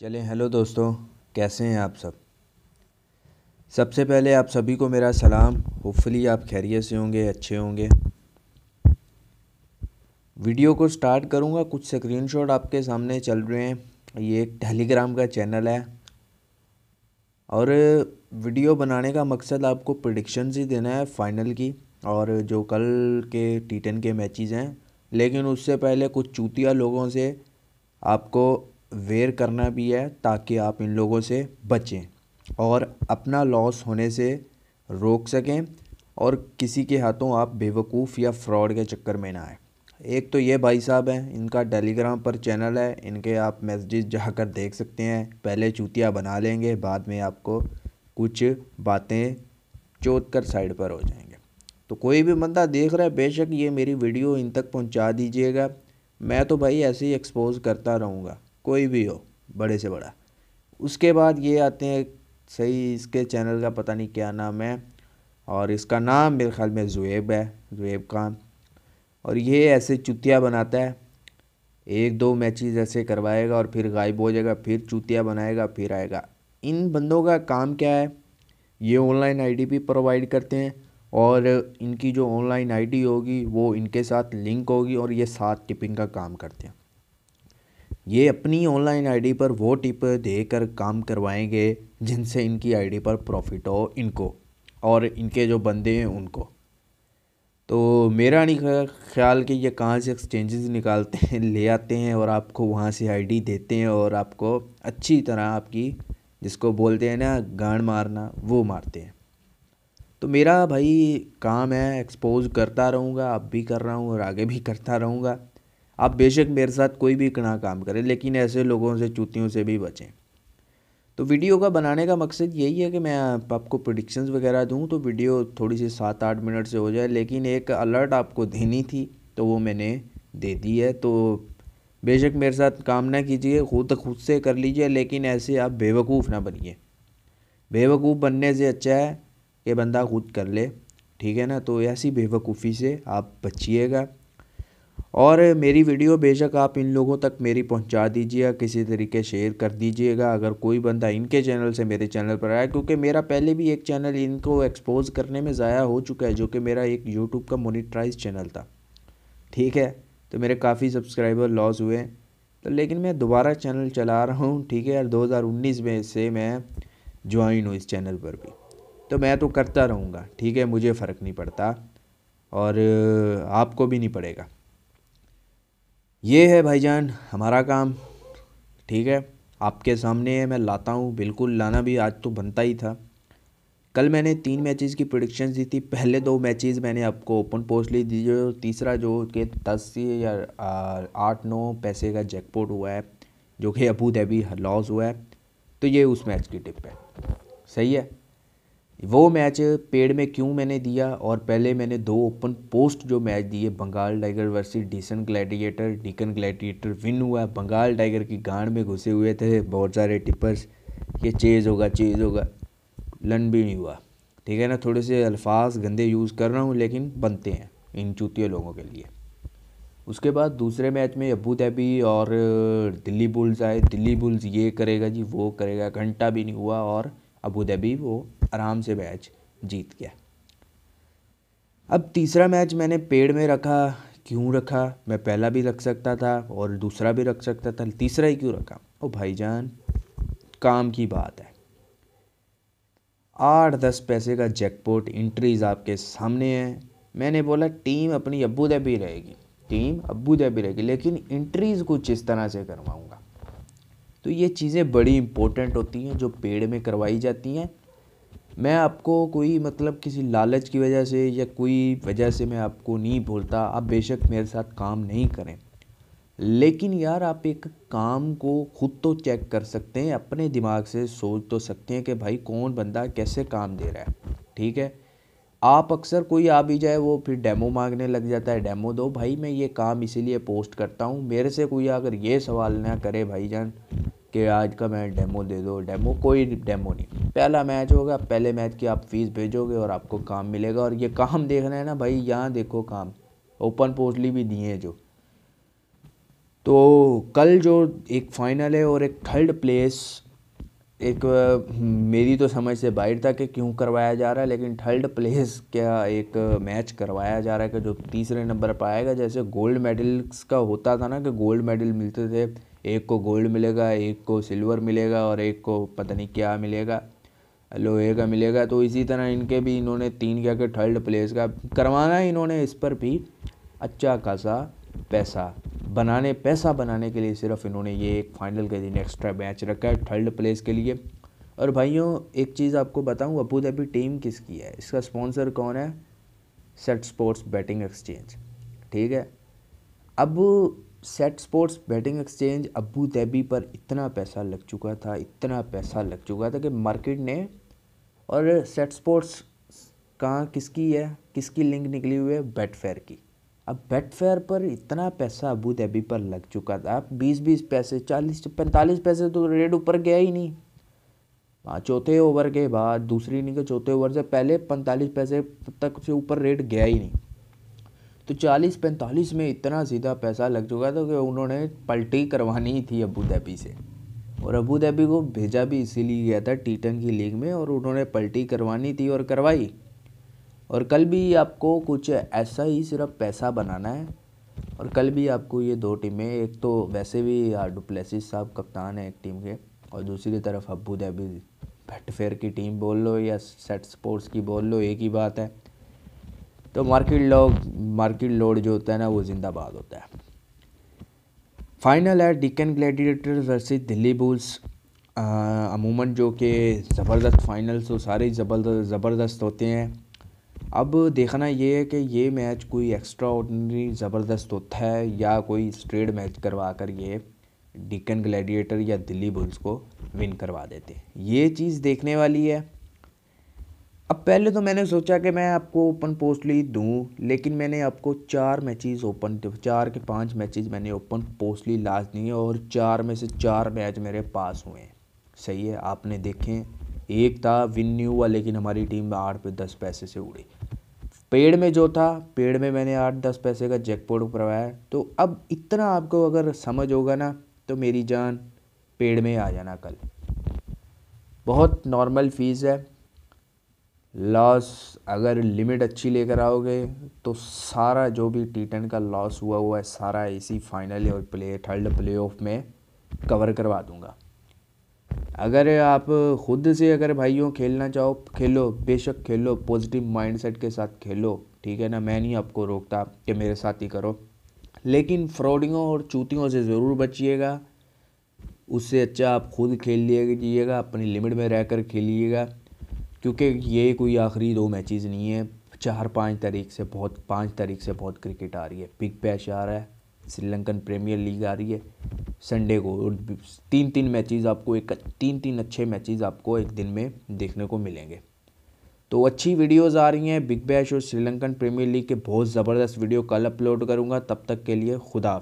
चलें हेलो दोस्तों कैसे हैं आप सब सबसे पहले आप सभी को मेरा सलाम होपफुली आप खैरियत से होंगे अच्छे होंगे वीडियो को स्टार्ट करूंगा कुछ स्क्रीनशॉट आपके सामने चल रहे हैं ये एक टेलीग्राम का चैनल है और वीडियो बनाने का मकसद आपको प्रडिक्शन ही देना है फ़ाइनल की और जो कल के टी के मैचेज़ हैं लेकिन उससे पहले कुछ चूतिया लोगों से आपको वेर करना भी है ताकि आप इन लोगों से बचें और अपना लॉस होने से रोक सकें और किसी के हाथों आप बेवकूफ़ या फ्रॉड के चक्कर में ना आए एक तो ये भाई साहब हैं इनका टेलीग्राम पर चैनल है इनके आप मैसेजेस जाकर देख सकते हैं पहले चूतिया बना लेंगे बाद में आपको कुछ बातें चोट कर साइड पर हो जाएंगे तो कोई भी बंदा देख रहा है बेशक ये मेरी वीडियो इन तक पहुंचा दीजिएगा मैं तो भाई ऐसे ही एक्सपोज करता रहूँगा कोई भी हो बड़े से बड़ा उसके बाद ये आते हैं सही इसके चैनल का पता नहीं क्या नाम है और इसका नाम मेरे ख्याल में जुएब है जुएब खान और ये ऐसे चुतिया बनाता है एक दो मैचेस ऐसे करवाएगा और फिर गायब हो जाएगा फिर चुतिया बनाएगा फिर आएगा इन बंदों का काम क्या है ये ऑनलाइन आईडी भी प्रोवाइड करते हैं और इनकी जो ऑनलाइन आईडी होगी वो इनके साथ लिंक होगी और ये साथ टिपिंग का काम करते हैं ये अपनी ऑनलाइन आईडी पर वो टिप देकर काम करवाएंगे जिनसे इनकी आईडी पर प्रॉफिट हो इनको और इनके जो बंदे हैं उनको तो मेरा नहीं ख्याल कि ये कहाँ से एक्सचेंजेस निकालते हैं ले आते हैं और आपको वहाँ से आईडी देते हैं और आपको अच्छी तरह आपकी जिसको बोलते हैं ना गांड मारना वो मारते हैं तो मेरा भाई काम है एक्सपोज करता रहूँगा अब भी कर रहा हूँ और आगे भी करता रहूँगा आप बेशक मेरे साथ कोई भी कड़ा काम करें लेकिन ऐसे लोगों से चूतियों से भी बचें तो वीडियो का बनाने का मकसद यही है कि मैं आपको प्रडिक्शंस वगैरह दूं तो वीडियो थोड़ी सी सात आठ मिनट से हो जाए लेकिन एक अलर्ट आपको देनी थी तो वो मैंने दे दी है तो बेशक मेरे साथ काम ना कीजिए खुद खुद से कर लीजिए लेकिन ऐसे आप बेवकूफ़ ना बनिए बेवकूफ़ बनने से अच्छा है कि बंदा खुद कर ले ठीक है ना तो ऐसी बेवकूफ़ी से आप बचिएगा और मेरी वीडियो बेशक आप इन लोगों तक मेरी पहुंचा दीजिएगा किसी तरीके शेयर कर दीजिएगा अगर कोई बंदा इनके चैनल से मेरे चैनल पर आया क्योंकि मेरा पहले भी एक चैनल इनको एक्सपोज करने में ज़ाया हो चुका है जो कि मेरा एक यूट्यूब का मोनिट्राइज चैनल था ठीक है तो मेरे काफ़ी सब्सक्राइबर लॉस हुए तो लेकिन मैं दोबारा चैनल चला रहा हूँ ठीक है यार दो में से मैं ज्वाइन हूँ इस चैनल पर भी तो मैं तो करता रहूँगा ठीक है मुझे फ़र्क नहीं पड़ता और आपको भी नहीं पड़ेगा ये है भाईजान हमारा काम ठीक है आपके सामने है मैं लाता हूँ बिल्कुल लाना भी आज तो बनता ही था कल मैंने तीन मैचेस की प्रोडिक्शन दी थी पहले दो मैचेस मैंने आपको ओपन पोस्ट ली दी जो तीसरा जो कि दस या आठ नौ पैसे का जैकपॉट हुआ है जो कि अबू धाबी लॉस हुआ है तो ये उस मैच की टिप है सही है वो मैच पेड़ में क्यों मैंने दिया और पहले मैंने दो ओपन पोस्ट जो मैच दिए Bengal Tiger versus Deccan Gladiator Deccan Gladiator win हुआ बंगाल टाइगर की गांड में घुसे हुए थे बहुत सारे टिपर्स ये चेज़ होगा चेज़ होगा लन भी नहीं हुआ ठीक है ना थोड़े से अल्फाज गंदे यूज़ कर रहा हूँ लेकिन बनते हैं इन चूतियों लोगों के लिए उसके बाद दूसरे मैच में अबू धाबी और दिल्ली बुल्स आए दिल्ली बुल्स ये करेगा जी वो करेगा घंटा भी नहीं हुआ और अबू धाबी वो आराम से मैच जीत गया अब तीसरा मैच मैंने पेड़ में रखा क्यों रखा मैं पहला भी रख सकता था और दूसरा भी रख सकता था तीसरा ही क्यों रखा ओ भाईजान काम की बात है आठ दस पैसे का जैकपॉट इंट्रीज आपके सामने है मैंने बोला टीम अपनी अबू धाबी रहेगी टीम अबू धाबी रहेगी लेकिन इंट्रीज कुछ इस तरह से करवाऊँगा तो ये चीज़ें बड़ी इंपॉर्टेंट होती हैं जो पेड़ में करवाई जाती हैं मैं आपको कोई मतलब किसी लालच की वजह से या कोई वजह से मैं आपको नहीं बोलता आप बेशक मेरे साथ काम नहीं करें लेकिन यार आप एक काम को खुद तो चेक कर सकते हैं अपने दिमाग से सोच तो सकते हैं कि भाई कौन बंदा कैसे काम दे रहा है ठीक है आप अक्सर कोई आ भी जाए वो फिर डेमो मांगने लग जाता है डेमो दो भाई मैं ये काम इसीलिए पोस्ट करता हूँ मेरे से कोई अगर ये सवाल ना करे भाई जान कि आज का मैच डेमो दे दो डेमो कोई डेमो नहीं पहला मैच होगा पहले मैच की आप फीस भेजोगे और आपको काम मिलेगा और ये काम देख रहे हैं ना भाई यहाँ देखो काम ओपन पोस्टली भी दिए हैं जो तो कल जो एक फाइनल है और एक थर्ड प्लेस एक मेरी तो समझ से बाहर था कि क्यों करवाया जा रहा है लेकिन थर्ड प्लेस का एक मैच करवाया जा रहा है कि जो तीसरे नंबर पर आएगा जैसे गोल्ड मेडल्स का होता था ना कि गोल्ड मेडल मिलते थे एक को गोल्ड मिलेगा एक को सिल्वर मिलेगा और एक को पता नहीं क्या मिलेगा लोहे का मिलेगा तो इसी तरह इनके भी इन्होंने तीन क्या के थर्ड प्लेस का करवाना है इन्होंने इस पर भी अच्छा खासा पैसा बनाने पैसा बनाने के लिए सिर्फ इन्होंने ये एक फाइनल के दिन एक्स्ट्रा मैच रखा है थर्ड प्लेस के लिए और भाइयों एक चीज़ आपको बताऊँ अबू धाबी टीम किसकी है इसका स्पॉन्सर कौन है सेट स्पोर्ट्स बैटिंग एक्सचेंज ठीक है अब set sports betting exchange Abu Dhabi पर इतना पैसा लग चुका था इतना पैसा लग चुका था कि मार्केट ने और सेट स्पोर्ट्स कहाँ किसकी है किसकी लिंक निकली हुई है फेयर की अब फेयर पर इतना पैसा अबू धाबी पर लग चुका था अब बीस बीस पैसे चालीस पैंतालीस पैसे तो रेट ऊपर गया ही नहीं हाँ चौथे ओवर के बाद दूसरी इनिंग के चौथे ओवर से पहले पैंतालीस पैसे तक से ऊपर रेट गया ही नहीं तो चालीस पैंतालीस में इतना सीधा पैसा लग चुका था कि उन्होंने पलटी करवानी ही थी अबू धाबी से और अबू धाबी को भेजा भी इसीलिए गया था टी की लीग में और उन्होंने पलटी करवानी थी और करवाई और कल भी आपको कुछ ऐसा ही सिर्फ पैसा बनाना है और कल भी आपको ये दो टीमें एक तो वैसे भी डुप्लेसिस साहब कप्तान हैं एक टीम के और दूसरी तरफ अबू धाबी की टीम बोल लो या सेट स्पोर्ट्स की बोल लो एक ही बात है तो मार्केट लॉ मार्केट लोड जो होता है ना वो जिंदाबाद होता है फाइनल है Deccan Gladiator versus Delhi Bulls अमूमन जो कि ज़बरदस्त फाइनल्स हो सारे ज़बरदस्त ज़बरदस्त होते हैं अब देखना ये है कि ये मैच कोई एक्स्ट्रा ऑर्डनरी ज़बरदस्त होता है या कोई स्ट्रेट मैच करवा कर ये डिकन ग्लैडिएटर या दिल्ली बुल्स को विन करवा देते ये चीज़ देखने वाली है अब पहले तो मैंने सोचा कि मैं आपको ओपन पोस्टली दूँ लेकिन मैंने आपको चार मैचेस ओपन चार के पांच मैचेस मैंने ओपन पोस्टली लास्ट दिए और चार में से चार मैच मेरे पास हुए हैं सही है आपने देखें एक था विन नहीं हुआ लेकिन हमारी टीम आठ पे दस पैसे से उड़ी पेड़ में जो था पेड़ में मैंने आठ दस पैसे का जैकपोर्ट करवाया तो अब इतना आपको अगर समझ होगा ना तो मेरी जान पेड़ में आ जाना कल बहुत नॉर्मल फीस है लॉस अगर लिमिट अच्छी लेकर आओगे तो सारा जो भी टी टेन का लॉस हुआ हुआ है सारा इसी फाइनल और प्ले थर्ड प्ले ऑफ में कवर करवा दूंगा अगर आप खुद से अगर भाइयों खेलना चाहो खेलो बेशक खेलो पॉजिटिव माइंडसेट के साथ खेलो ठीक है ना मैं नहीं आपको रोकता कि मेरे साथ ही करो लेकिन फ्रॉडिंगों और चूतियों से ज़रूर बचिएगा उससे अच्छा आप खुद खेल लीजिएगा अपनी लिमिट में रहकर खेलिएगा क्योंकि ये कोई आखिरी दो मैचेस नहीं है चार पाँच तारीख से बहुत पाँच तारीख से बहुत क्रिकेट आ रही है बिग बैश आ रहा है श्रीलंकन प्रीमियर लीग आ रही है संडे को और तीन तीन मैचेस आपको एक तीन तीन अच्छे मैचेस आपको एक दिन में देखने को मिलेंगे तो अच्छी वीडियोस आ रही हैं बिग बैश और श्रीलंकन प्रीमियर लीग के बहुत ज़बरदस्त वीडियो कल अपलोड करूँगा तब तक के लिए खुदा